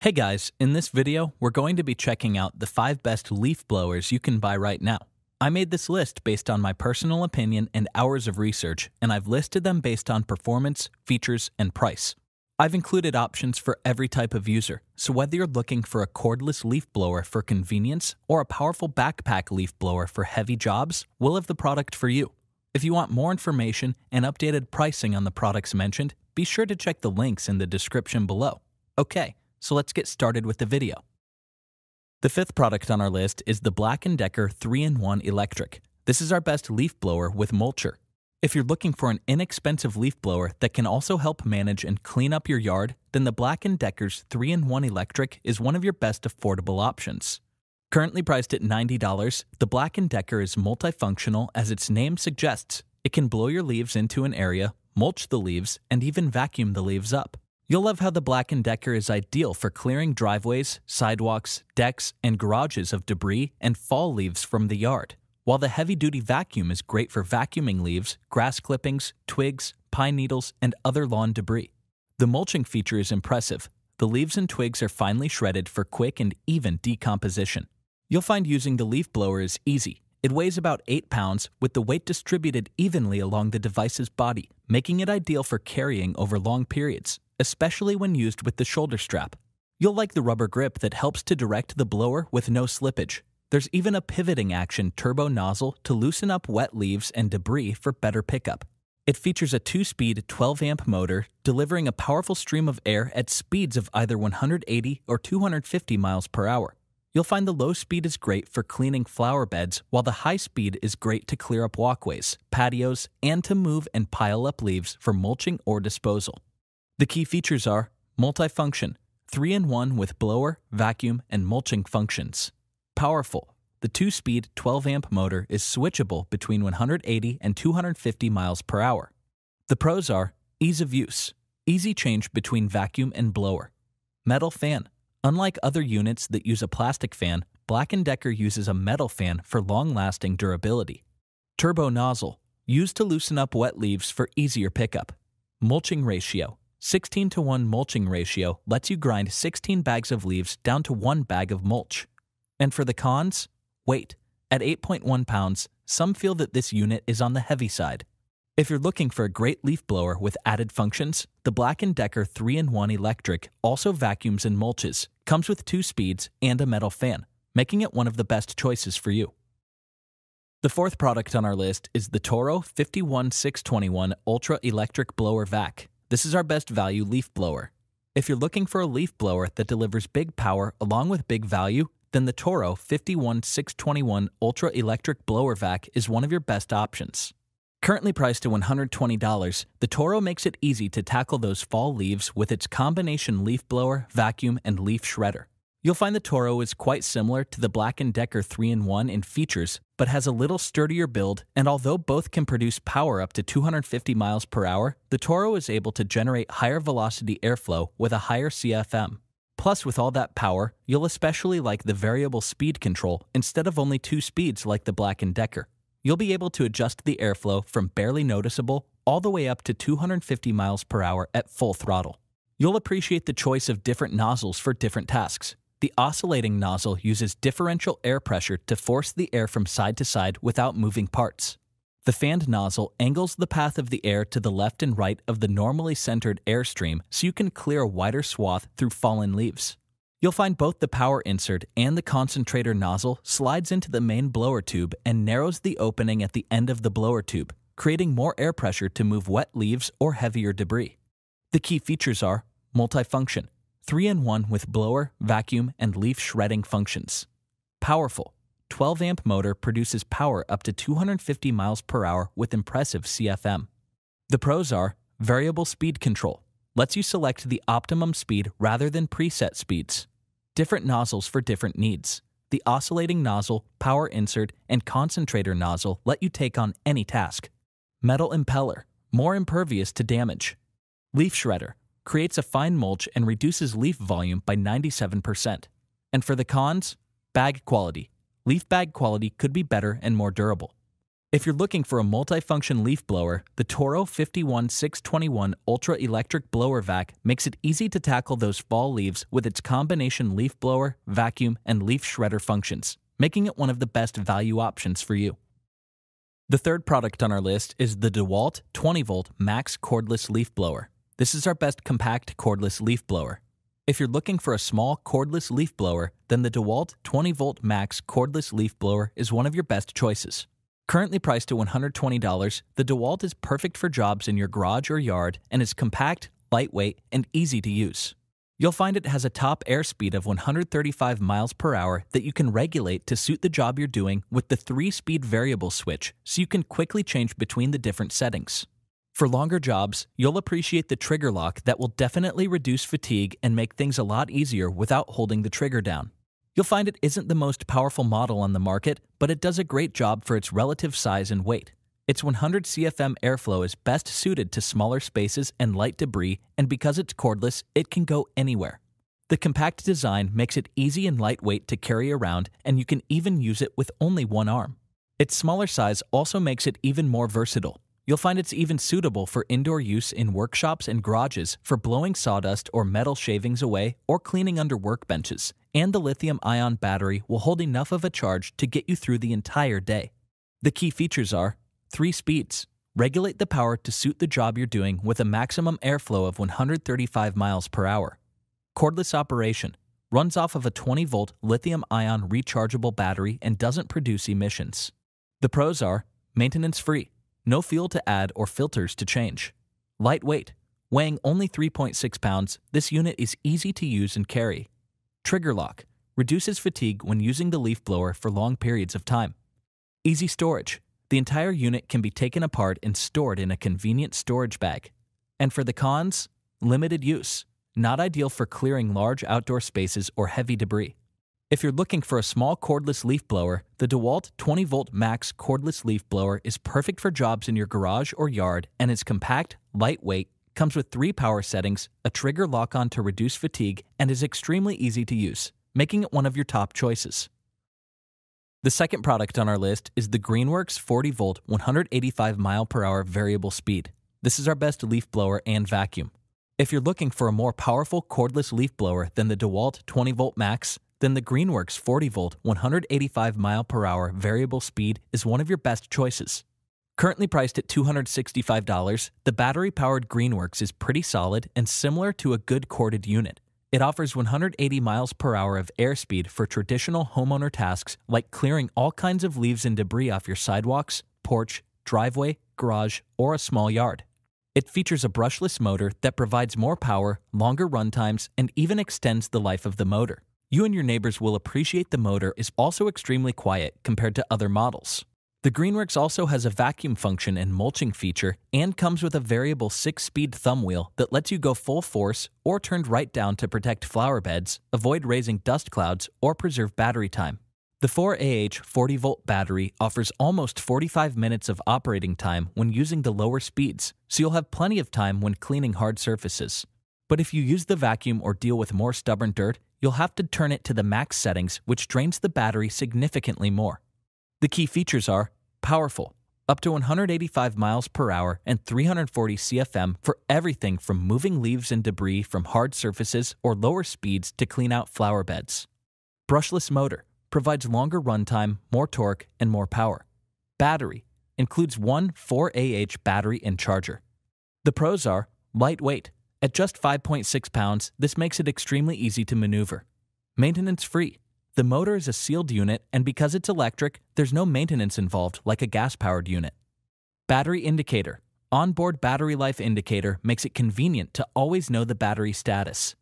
Hey guys, in this video, we're going to be checking out the 5 best leaf blowers you can buy right now. I made this list based on my personal opinion and hours of research, and I've listed them based on performance, features, and price. I've included options for every type of user, so whether you're looking for a cordless leaf blower for convenience or a powerful backpack leaf blower for heavy jobs, we'll have the product for you. If you want more information and updated pricing on the products mentioned, be sure to check the links in the description below. Okay, so let's get started with the video. The fifth product on our list is the Black & Decker 3-in-1 Electric. This is our best leaf blower with mulcher. If you're looking for an inexpensive leaf blower that can also help manage and clean up your yard, then the Black & Decker's 3-in-1 Electric is one of your best affordable options. Currently priced at $90, the Black & Decker is multifunctional as its name suggests. It can blow your leaves into an area, mulch the leaves, and even vacuum the leaves up. You'll love how the Black & Decker is ideal for clearing driveways, sidewalks, decks, and garages of debris and fall leaves from the yard, while the heavy-duty vacuum is great for vacuuming leaves, grass clippings, twigs, pine needles, and other lawn debris. The mulching feature is impressive. The leaves and twigs are finely shredded for quick and even decomposition. You'll find using the leaf blower is easy. It weighs about 8 pounds, with the weight distributed evenly along the device's body, making it ideal for carrying over long periods especially when used with the shoulder strap. You'll like the rubber grip that helps to direct the blower with no slippage. There's even a pivoting action turbo nozzle to loosen up wet leaves and debris for better pickup. It features a two speed 12 amp motor delivering a powerful stream of air at speeds of either 180 or 250 miles per hour. You'll find the low speed is great for cleaning flower beds, while the high speed is great to clear up walkways, patios, and to move and pile up leaves for mulching or disposal. The key features are multifunction, 3 in 1 with blower, vacuum, and mulching functions. Powerful, the 2 speed 12 amp motor is switchable between 180 and 250 miles per hour. The pros are ease of use, easy change between vacuum and blower, metal fan. Unlike other units that use a plastic fan, Black & Decker uses a metal fan for long-lasting durability. Turbo nozzle, used to loosen up wet leaves for easier pickup. Mulching ratio, 16 to 1 mulching ratio lets you grind 16 bags of leaves down to 1 bag of mulch. And for the cons, weight. At 8.1 pounds, some feel that this unit is on the heavy side. If you're looking for a great leaf blower with added functions, the Black & Decker 3-in-1 Electric also vacuums and mulches, comes with two speeds and a metal fan, making it one of the best choices for you. The fourth product on our list is the Toro 51621 Ultra Electric Blower Vac. This is our best value leaf blower. If you're looking for a leaf blower that delivers big power along with big value, then the Toro 51621 Ultra Electric Blower Vac is one of your best options. Currently priced to $120, the Toro makes it easy to tackle those fall leaves with its combination leaf blower, vacuum, and leaf shredder. You'll find the Toro is quite similar to the Black & Decker 3-in-1 in features, but has a little sturdier build, and although both can produce power up to 250 miles per hour, the Toro is able to generate higher velocity airflow with a higher CFM. Plus, with all that power, you'll especially like the variable speed control instead of only two speeds like the Black & Decker. You'll be able to adjust the airflow from barely noticeable all the way up to 250 miles per hour at full throttle. You'll appreciate the choice of different nozzles for different tasks. The oscillating nozzle uses differential air pressure to force the air from side to side without moving parts. The fanned nozzle angles the path of the air to the left and right of the normally centered airstream so you can clear a wider swath through fallen leaves. You'll find both the power insert and the concentrator nozzle slides into the main blower tube and narrows the opening at the end of the blower tube, creating more air pressure to move wet leaves or heavier debris. The key features are multifunction, 3-in-1 with blower, vacuum, and leaf shredding functions. Powerful. 12-amp motor produces power up to 250 miles per hour with impressive CFM. The pros are variable speed control. Lets you select the optimum speed rather than preset speeds. Different nozzles for different needs. The oscillating nozzle, power insert, and concentrator nozzle let you take on any task. Metal impeller, more impervious to damage. Leaf shredder, creates a fine mulch and reduces leaf volume by 97%. And for the cons, bag quality. Leaf bag quality could be better and more durable. If you're looking for a multifunction leaf blower, the Toro 51621 Ultra Electric Blower Vac makes it easy to tackle those fall leaves with its combination leaf blower, vacuum, and leaf shredder functions, making it one of the best value options for you. The third product on our list is the DeWalt 20 volt max cordless leaf blower. This is our best compact cordless leaf blower. If you're looking for a small cordless leaf blower, then the DeWalt 20 volt max cordless leaf blower is one of your best choices. Currently priced at $120, the DeWalt is perfect for jobs in your garage or yard and is compact, lightweight, and easy to use. You'll find it has a top airspeed of 135 miles per hour that you can regulate to suit the job you're doing with the three speed variable switch so you can quickly change between the different settings. For longer jobs, you'll appreciate the trigger lock that will definitely reduce fatigue and make things a lot easier without holding the trigger down. You'll find it isn't the most powerful model on the market, but it does a great job for its relative size and weight. Its 100 CFM airflow is best suited to smaller spaces and light debris, and because it's cordless, it can go anywhere. The compact design makes it easy and lightweight to carry around, and you can even use it with only one arm. Its smaller size also makes it even more versatile. You'll find it's even suitable for indoor use in workshops and garages for blowing sawdust or metal shavings away or cleaning under workbenches, and the lithium ion battery will hold enough of a charge to get you through the entire day. The key features are 3 speeds. Regulate the power to suit the job you're doing with a maximum airflow of 135 miles per hour. Cordless operation. Runs off of a 20 volt lithium ion rechargeable battery and doesn't produce emissions. The pros are maintenance free no fuel to add or filters to change. Lightweight. Weighing only 3.6 pounds, this unit is easy to use and carry. Trigger lock. Reduces fatigue when using the leaf blower for long periods of time. Easy storage. The entire unit can be taken apart and stored in a convenient storage bag. And for the cons, limited use. Not ideal for clearing large outdoor spaces or heavy debris. If you're looking for a small cordless leaf blower, the DeWalt 20 volt max cordless leaf blower is perfect for jobs in your garage or yard and is compact, lightweight, comes with three power settings, a trigger lock on to reduce fatigue, and is extremely easy to use, making it one of your top choices. The second product on our list is the Greenworks 40 volt 185 mile per hour variable speed. This is our best leaf blower and vacuum. If you're looking for a more powerful cordless leaf blower than the DeWalt 20 volt max, then the Greenworks 40 volt 185 mile per hour variable speed is one of your best choices. Currently priced at $265, the battery powered Greenworks is pretty solid and similar to a good corded unit. It offers 180 miles per hour of airspeed for traditional homeowner tasks like clearing all kinds of leaves and debris off your sidewalks, porch, driveway, garage, or a small yard. It features a brushless motor that provides more power, longer run times, and even extends the life of the motor you and your neighbors will appreciate the motor is also extremely quiet compared to other models. The Greenworks also has a vacuum function and mulching feature and comes with a variable 6-speed thumb wheel that lets you go full force or turned right down to protect flower beds, avoid raising dust clouds, or preserve battery time. The 4AH 40-volt battery offers almost 45 minutes of operating time when using the lower speeds, so you'll have plenty of time when cleaning hard surfaces. But if you use the vacuum or deal with more stubborn dirt, you'll have to turn it to the max settings, which drains the battery significantly more. The key features are powerful, up to 185 miles per hour and 340 CFM for everything from moving leaves and debris from hard surfaces or lower speeds to clean out flower beds. Brushless motor provides longer runtime, more torque, and more power. Battery includes one 4AH battery and charger. The pros are lightweight, at just 5.6 pounds, this makes it extremely easy to maneuver. Maintenance free. The motor is a sealed unit, and because it's electric, there's no maintenance involved like a gas powered unit. Battery indicator. Onboard battery life indicator makes it convenient to always know the battery status.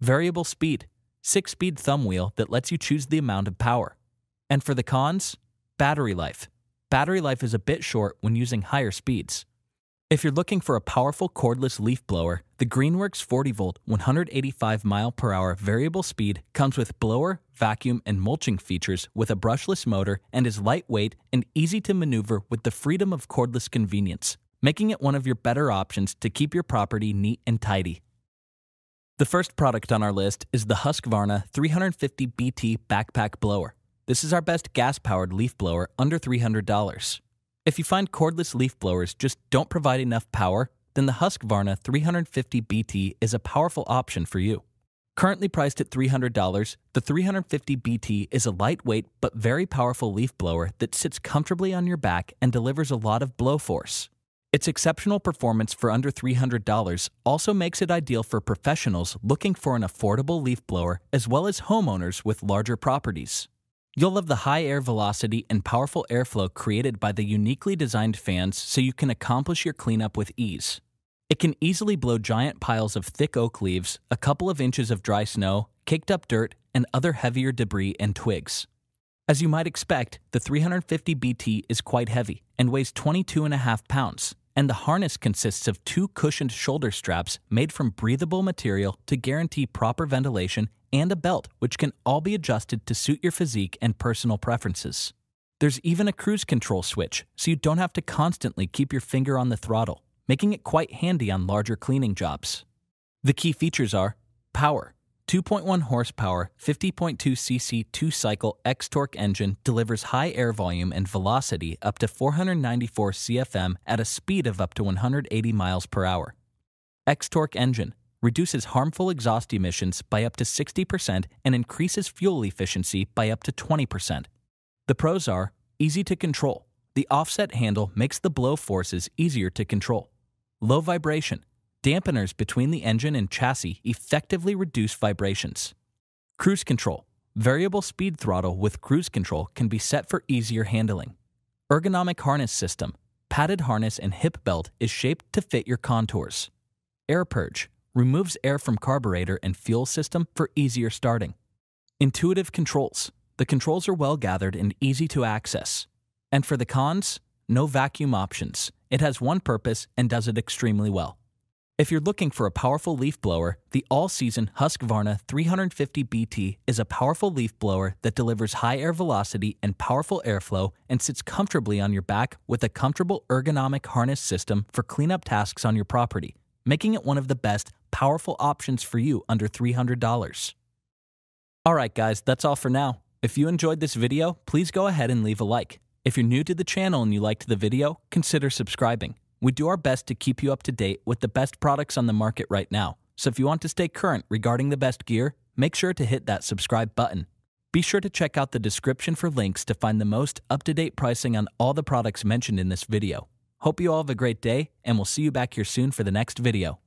Variable speed. 6 speed thumb wheel that lets you choose the amount of power. And for the cons, battery life. Battery life is a bit short when using higher speeds. If you're looking for a powerful cordless leaf blower, the Greenworks 40-volt 185-mile-per-hour variable speed comes with blower, vacuum, and mulching features with a brushless motor and is lightweight and easy to maneuver with the freedom of cordless convenience, making it one of your better options to keep your property neat and tidy. The first product on our list is the Husqvarna 350 BT Backpack Blower. This is our best gas-powered leaf blower under $300. If you find cordless leaf blowers just don't provide enough power, then the Husqvarna 350BT is a powerful option for you. Currently priced at $300, the 350BT is a lightweight but very powerful leaf blower that sits comfortably on your back and delivers a lot of blow force. Its exceptional performance for under $300 also makes it ideal for professionals looking for an affordable leaf blower as well as homeowners with larger properties. You'll love the high air velocity and powerful airflow created by the uniquely designed fans so you can accomplish your cleanup with ease. It can easily blow giant piles of thick oak leaves, a couple of inches of dry snow, caked up dirt, and other heavier debris and twigs. As you might expect, the 350 BT is quite heavy and weighs 22.5 pounds, and the harness consists of two cushioned shoulder straps made from breathable material to guarantee proper ventilation and a belt, which can all be adjusted to suit your physique and personal preferences. There's even a cruise control switch, so you don't have to constantly keep your finger on the throttle, making it quite handy on larger cleaning jobs. The key features are power. 2.1 horsepower, 50.2 cc two cycle X torque engine delivers high air volume and velocity up to 494 cfm at a speed of up to 180 miles per hour. X torque engine, reduces harmful exhaust emissions by up to 60% and increases fuel efficiency by up to 20%. The pros are easy to control. The offset handle makes the blow forces easier to control. Low vibration. Dampeners between the engine and chassis effectively reduce vibrations. Cruise control. Variable speed throttle with cruise control can be set for easier handling. Ergonomic harness system. Padded harness and hip belt is shaped to fit your contours. Air purge removes air from carburetor and fuel system for easier starting. Intuitive controls. The controls are well gathered and easy to access. And for the cons, no vacuum options. It has one purpose and does it extremely well. If you're looking for a powerful leaf blower, the all-season Husqvarna 350BT is a powerful leaf blower that delivers high air velocity and powerful airflow and sits comfortably on your back with a comfortable ergonomic harness system for cleanup tasks on your property making it one of the best, powerful options for you under $300. All right, guys, that's all for now. If you enjoyed this video, please go ahead and leave a like. If you're new to the channel and you liked the video, consider subscribing. We do our best to keep you up to date with the best products on the market right now. So if you want to stay current regarding the best gear, make sure to hit that subscribe button. Be sure to check out the description for links to find the most up-to-date pricing on all the products mentioned in this video. Hope you all have a great day, and we'll see you back here soon for the next video.